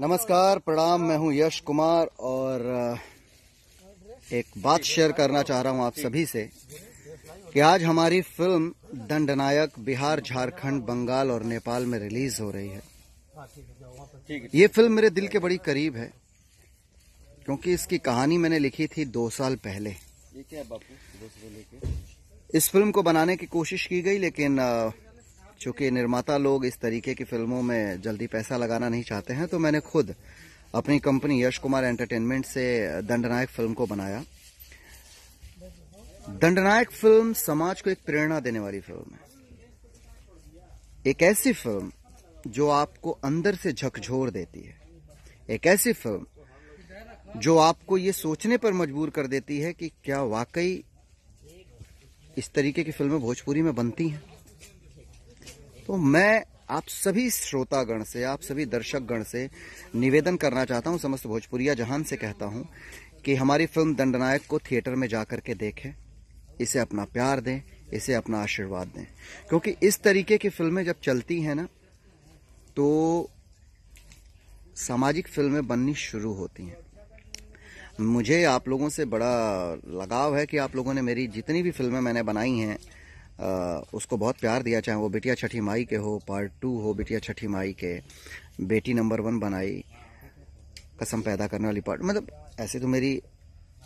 नमस्कार प्रणाम मैं हूं यश कुमार और एक बात शेयर करना चाह रहा हूं आप सभी से कि आज हमारी फिल्म दंडनायक बिहार झारखंड बंगाल और नेपाल में रिलीज हो रही है ये फिल्म मेरे दिल के बड़ी करीब है क्योंकि इसकी कहानी मैंने लिखी थी दो साल पहले इस फिल्म को बनाने की कोशिश की गई लेकिन चूंकि निर्माता लोग इस तरीके की फिल्मों में जल्दी पैसा लगाना नहीं चाहते हैं तो मैंने खुद अपनी कंपनी यश कुमार एंटरटेनमेंट से दंडनायक फिल्म को बनाया दंडनायक फिल्म समाज को एक प्रेरणा देने वाली फिल्म है एक ऐसी फिल्म जो आपको अंदर से झकझोर देती है एक ऐसी फिल्म जो आपको ये सोचने पर मजबूर कर देती है कि क्या वाकई इस तरीके की फिल्में भोजपुरी में बनती हैं तो मैं आप सभी श्रोतागण से आप सभी दर्शकगण से निवेदन करना चाहता हूं समस्त भोजपुरिया जहान से कहता हूं कि हमारी फिल्म दंडनायक को थिएटर में जाकर के देखें इसे अपना प्यार दें इसे अपना आशीर्वाद दें क्योंकि इस तरीके की फिल्में जब चलती हैं ना तो सामाजिक फिल्में बननी शुरू होती हैं मुझे आप लोगों से बड़ा लगाव है कि आप लोगों ने मेरी जितनी भी फिल्में मैंने बनाई हैं उसको बहुत प्यार दिया चाहे वो बेटिया छठी माई के हो पार्ट टू हो बेटिया छठी माई के बेटी नंबर वन बनाई कसम पैदा करने वाली पार्ट मतलब ऐसे तो मेरी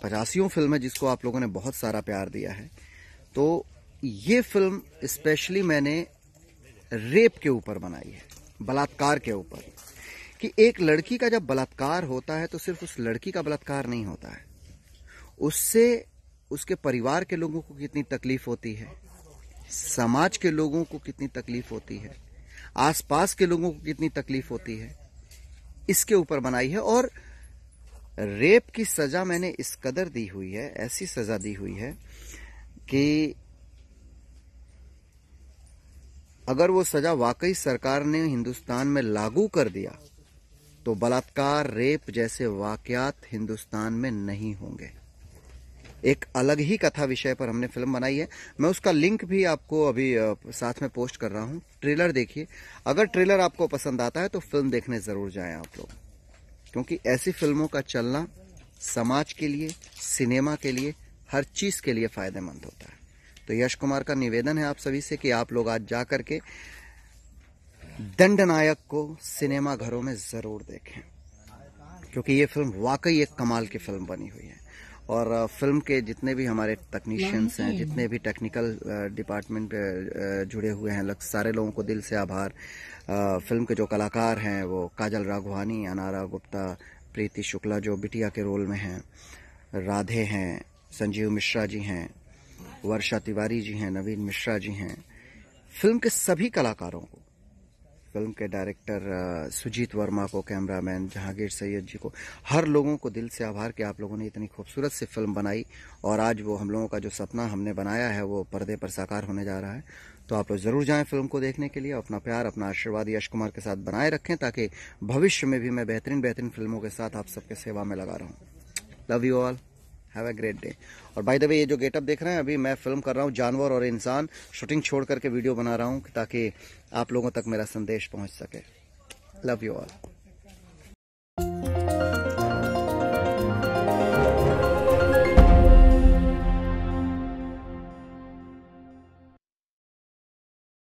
पचासियों फिल्म है जिसको आप लोगों ने बहुत सारा प्यार दिया है तो ये फिल्म स्पेशली मैंने रेप के ऊपर बनाई है बलात्कार के ऊपर कि एक लड़की का जब बलात्कार होता है तो सिर्फ उस लड़की का बलात्कार नहीं होता है उससे उसके परिवार के लोगों को कितनी तकलीफ होती है समाज के लोगों को कितनी तकलीफ होती है आसपास के लोगों को कितनी तकलीफ होती है इसके ऊपर बनाई है और रेप की सजा मैंने इस कदर दी हुई है ऐसी सजा दी हुई है कि अगर वो सजा वाकई सरकार ने हिंदुस्तान में लागू कर दिया तो बलात्कार रेप जैसे वाकयात हिंदुस्तान में नहीं होंगे एक अलग ही कथा विषय पर हमने फिल्म बनाई है मैं उसका लिंक भी आपको अभी साथ में पोस्ट कर रहा हूँ ट्रेलर देखिए अगर ट्रेलर आपको पसंद आता है तो फिल्म देखने ज़रूर जाएं आप लोग क्योंकि ऐसी फिल्मों का चलना समाज के लिए सिनेमा के लिए हर चीज़ के लिए फ़ायदेमंद होता है तो यश कुमार का निवेदन है आप सभी से कि आप लोग आज जा करके दंडनायक को सिनेमा घरों में ज़रूर देखें क्योंकि ये फिल्म वाकई एक कमाल की फिल्म बनी हुई है और फिल्म के जितने भी हमारे टेक्नीशियंस हैं जितने भी टेक्निकल डिपार्टमेंट जुड़े हुए हैं लग सारे लोगों को दिल से आभार फिल्म के जो कलाकार हैं वो काजल राघवानी अनारा गुप्ता प्रीति शुक्ला जो बिटिया के रोल में हैं राधे हैं संजीव मिश्रा जी हैं वर्षा तिवारी जी हैं नवीन मिश्रा जी हैं फिल्म के सभी कलाकारों को फिल्म के डायरेक्टर सुजीत वर्मा को कैमरामैन जहांगीर सैयद जी को हर लोगों को दिल से आभार कि आप लोगों ने इतनी खूबसूरत सी फिल्म बनाई और आज वो हम लोगों का जो सपना हमने बनाया है वो पर्दे पर साकार होने जा रहा है तो आप लोग ज़रूर जाएं फिल्म को देखने के लिए अपना प्यार अपना आशीर्वाद यश कुमार के साथ बनाए रखें ताकि भविष्य में भी मैं बेहतरीन बेहतरीन फिल्मों के साथ आप सबके सेवा में लगा रहा हूँ love you all have a great day और भाई दबे ये जो गेटअप देख रहे हैं अभी मैं फिल्म कर रहा हूँ जानवर और इंसान शूटिंग छोड़ करके वीडियो बना रहा हूँ ताकि आप लोगों तक मेरा संदेश पहुँच सके लव यू ऑल